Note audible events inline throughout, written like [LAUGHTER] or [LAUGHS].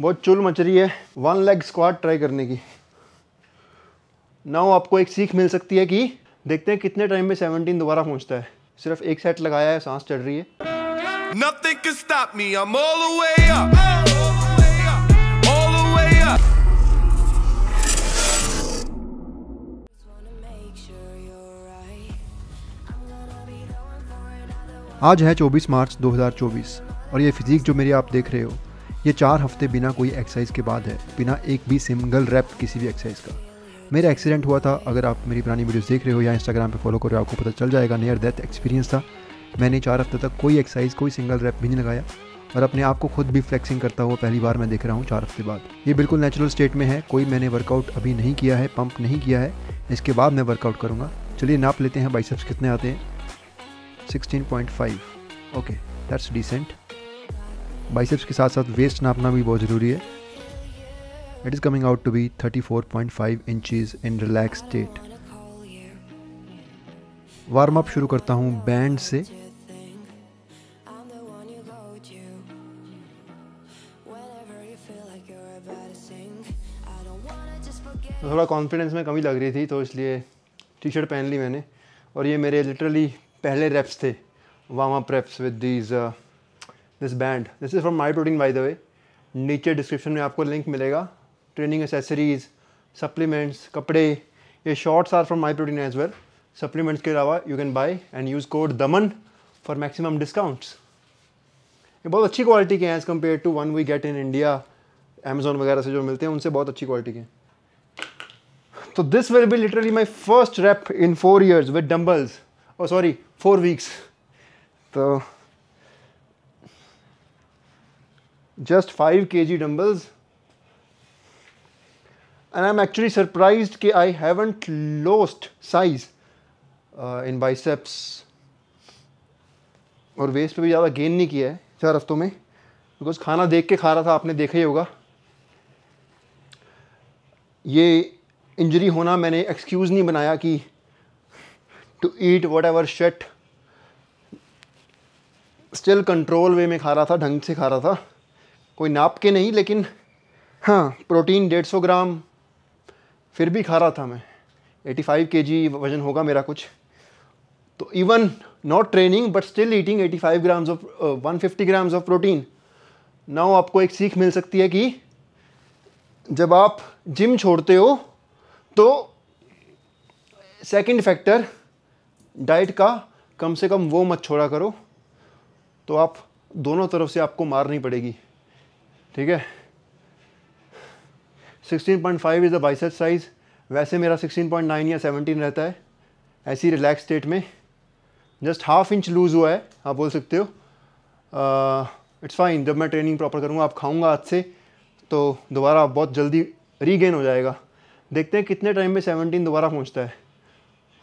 बहुत चुल मच रही है वन लेग स्क्वाट ट्राई करने की नाउ आपको एक सीख मिल सकती है कि देखते हैं कितने टाइम में सेवनटीन दोबारा पहुंचता है सिर्फ एक सेट लगाया है सांस चढ़ रही है आज है 24 मार्च 2024 और ये फिजिक जो मेरी आप देख रहे हो ये चार हफ्ते बिना कोई एक्सरसाइज के बाद है बिना एक भी सिंगल रैप किसी भी एक्सरसाइज का मेरा एक्सीडेंट हुआ था अगर आप मेरी पुरानी वीडियोस देख रहे हो या इंस्टाग्राम पे फॉलो कर रहे हो आपको पता चल जाएगा नियर डेथ एक्सपीरियंस था मैंने चार हफ्ते तक कोई एक्सरसाइज कोई सिंगल रैप भी नहीं लगाया और अपने आप को खुद भी फ्लैक्सिंग करता हुआ पहली बार मैं देख रहा हूँ चार हफ्ते बाद ये बिल्कुल नेचुरल स्टेट में है कोई मैंने वर्कआउट अभी नहीं किया है पंप नहीं किया है इसके बाद मैं वर्कआउट करूँगा चलिए नाप लेते हैं बाइसेप्स कितने आते हैं sixteen okay that's decent biceps के साथ साथ वेस्ट नापना भी बहुत ज़रूरी है it is coming out to be 34.5 inches in relax state warm up शुरू करता हूँ बैंड से तो थोड़ा कॉन्फिडेंस में कमी लग रही थी तो इसलिए टी शर्ट पहन ली मैंने और ये मेरे लिटरली पहले रेप्स थे warm up reps with these this band this is from Myprotein by the way नीचे डिस्क्रिप्शन में आपको लिंक मिलेगा ट्रेनिंग एसेसरीज सप्लीमेंट्स कपड़े ये shorts are from Myprotein as well supplements के अलावा you can buy and use code Daman for maximum discounts ये बहुत अच्छी क्वालिटी के हैं as compare to one we get in India Amazon वगैरह से जो मिलते हैं उनसे बहुत अच्छी क्वालिटी के तो this will be literally my first rep in four years with dumbbells और सॉरी फोर वीक्स तो five K G dumbbells and I am actually surprise कि I haven't lost size in biceps और waist पे भी ज़्यादा gain नहीं किया है चार हफ्तों में बिकॉज खाना देख के खा रहा था आपने देखा ही होगा ये इंजरी होना मैंने एक्सक्यूज़ नहीं बनाया कि to eat whatever shit still control way में खा रहा था ढंग से खा रहा था कोई नाप के नहीं लेकिन हाँ प्रोटीन डेढ़ सौ ग्राम फिर भी खा रहा था मैं 85 फाइव के जी वजन होगा मेरा कुछ तो even not training but still eating 85 five grams of one fifty grams of protein now आपको एक सीख मिल सकती है कि जब आप जिम छोड़ते हो तो सेकंड फैक्टर डाइट का कम से कम वो मत छोड़ा करो तो आप दोनों तरफ से आपको मारनी पड़ेगी ठीक है 16.5 इज़ द बाइसेप साइज़ वैसे मेरा 16.9 या 17 रहता है ऐसी रिलैक्स स्टेट में जस्ट हाफ इंच लूज़ हुआ है आप बोल सकते हो इट्स फाइन जब मैं ट्रेनिंग प्रॉपर करूँगा आप खाऊँगा हाथ से तो दोबारा बहुत जल्दी रीगेन हो जाएगा देखते हैं कितने टाइम में सेवनटीन दोबारा पहुँचता है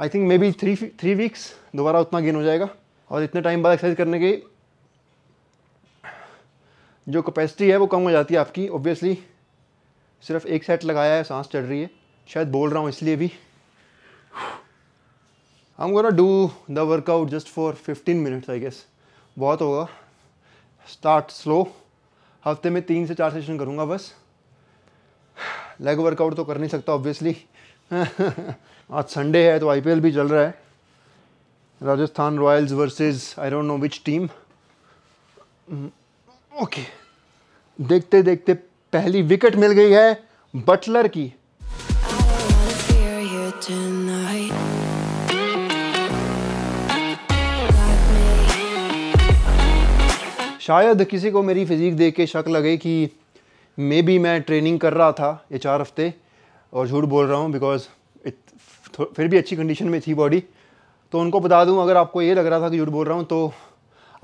I think maybe three three weeks दोबारा उतना गेन हो जाएगा और इतने टाइम बाद एक्सरसाइज करने के जो कैपेसिटी है वो कम हो जाती है आपकी ऑब्वियसली सिर्फ एक सेट लगाया है सांस चढ़ रही है शायद बोल रहा हूँ इसलिए भी हम am gonna do the workout just for 15 minutes I guess बहुत होगा स्टार्ट स्लो हफ्ते में तीन से चार सेशन करूँगा बस लेग वर्कआउट तो कर नहीं सकता ऑब्वियसली [LAUGHS] आज संडे है तो आईपीएल भी चल रहा है Rajasthan Royals versus I don't know which team okay देखते देखते पहली विकेट मिल गई है बटलर की शायद किसी को मेरी फिजिक देख के शक लगे कि मे बी मैं ट्रेनिंग कर रहा था ये चार हफ्ते और झूठ बोल रहा हूँ बिकॉज फिर भी अच्छी कंडीशन में थी बॉडी तो उनको बता दूँ अगर आपको ये लग रहा था कि झूठ बोल रहा हूँ तो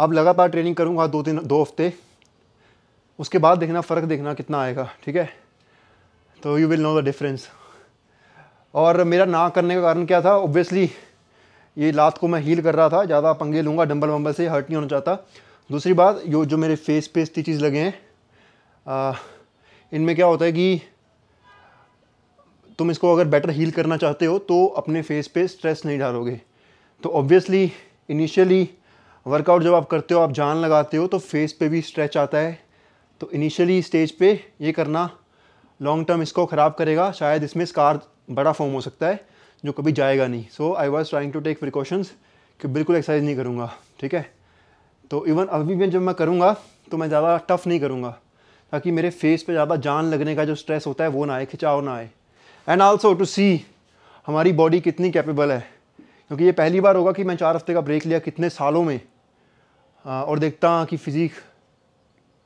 अब लगातार ट्रेनिंग करूँगा दो तीन दो हफ्ते उसके बाद देखना फ़र्क देखना कितना आएगा ठीक है तो you will know the difference और मेरा ना करने का कारण क्या था ऑब्वियसली ये लात को मैं हील कर रहा था ज़्यादा पंगे लूँगा डम्बल वम्बल से हर्ट नहीं होना चाहता दूसरी बात यो जो मेरे फेस पे स्टिचेस लगे हैं इनमें क्या होता है कि तुम इसको अगर बेटर हील करना चाहते हो तो अपने फेस पे स्ट्रेस नहीं डालोगे तो ऑब्वियसली इनिशियली वर्कआउट जब आप करते हो आप जान लगाते हो तो फेस पे भी स्ट्रेच आता है तो इनिशियली स्टेज पे ये करना लॉन्ग टर्म इसको ख़राब करेगा शायद इसमें स्कार बड़ा फॉर्म हो सकता है जो कभी जाएगा नहीं so I was trying to take precautions कि बिल्कुल एक्सरसाइज नहीं करूँगा ठीक है तो इवन अभी भी जब मैं करूँगा तो मैं ज़्यादा टफ़ नहीं करूँगा ताकि मेरे फेस पे ज़्यादा जान लगने का जो स्ट्रेस होता है वो ना आए खिंचाव ना आए एंड आल्सो टू सी हमारी बॉडी कितनी कैपेबल है क्योंकि ये पहली बार होगा कि मैं चार हफ्ते का ब्रेक लिया कितने सालों में और देखता कि फिज़ीक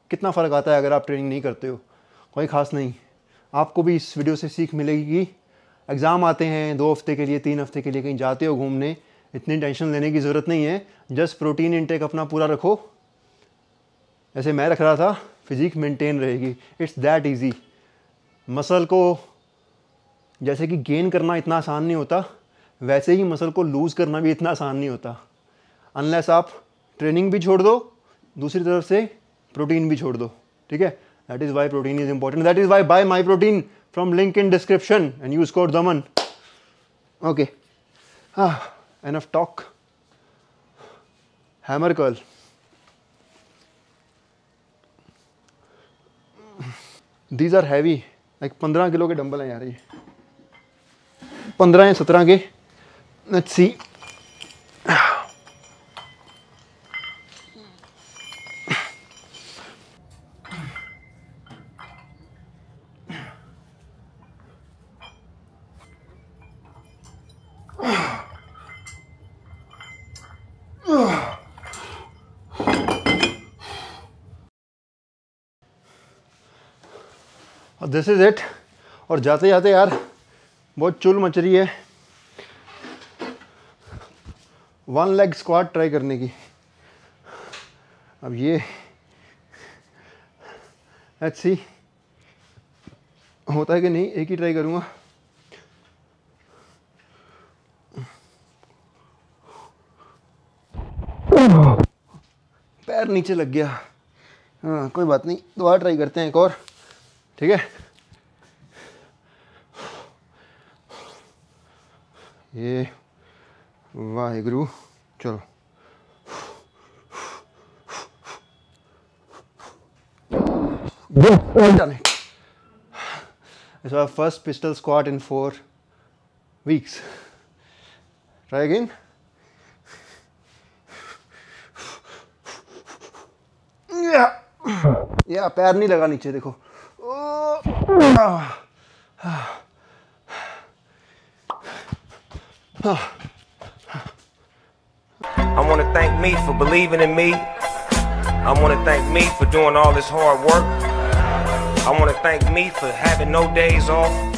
कितना फ़र्क आता है अगर आप ट्रेनिंग नहीं करते हो कोई ख़ास नहीं आपको भी इस वीडियो से सीख मिलेगी एग्ज़ाम आते हैं दो हफ्ते के लिए तीन हफ्ते के लिए कहीं जाते हो घूमने इतनी टेंशन लेने की ज़रूरत नहीं है जस्ट प्रोटीन इनटेक अपना पूरा रखो जैसे मैं रख रहा था फिजिक मेंटेन रहेगी इट्स दैट इजी मसल को जैसे कि गेन करना इतना आसान नहीं होता वैसे ही मसल को लूज़ करना भी इतना आसान नहीं होता अनलेस आप ट्रेनिंग भी छोड़ दो दूसरी तरफ से प्रोटीन भी छोड़ दो ठीक है that is why protein is important that is why buy my protein from link in description and use code Daman okay एन enough talk hammer curl these are heavy like पंद्रह किलो के डंबल हैं यार ये पंद्रह या सत्रह के सी दिस इज़ इट और जाते जाते यार बहुत चुल मच रही है वन लेग स्क्वाट ट्राई करने की अब ये लेट्स सी होता है कि नहीं एक ही ट्राई करूँगा पैर नीचे लग गया हाँ कोई बात नहीं दोबारा ट्राई करते हैं एक और ठीक है ये वाहेगुरु चलो first pistol squat in four weeks try again या पैर नहीं लगा नीचे देखो Oh. Oh. I want to thank me for believing in me. I want to thank me for doing all this hard work. I want to thank me for having no days off.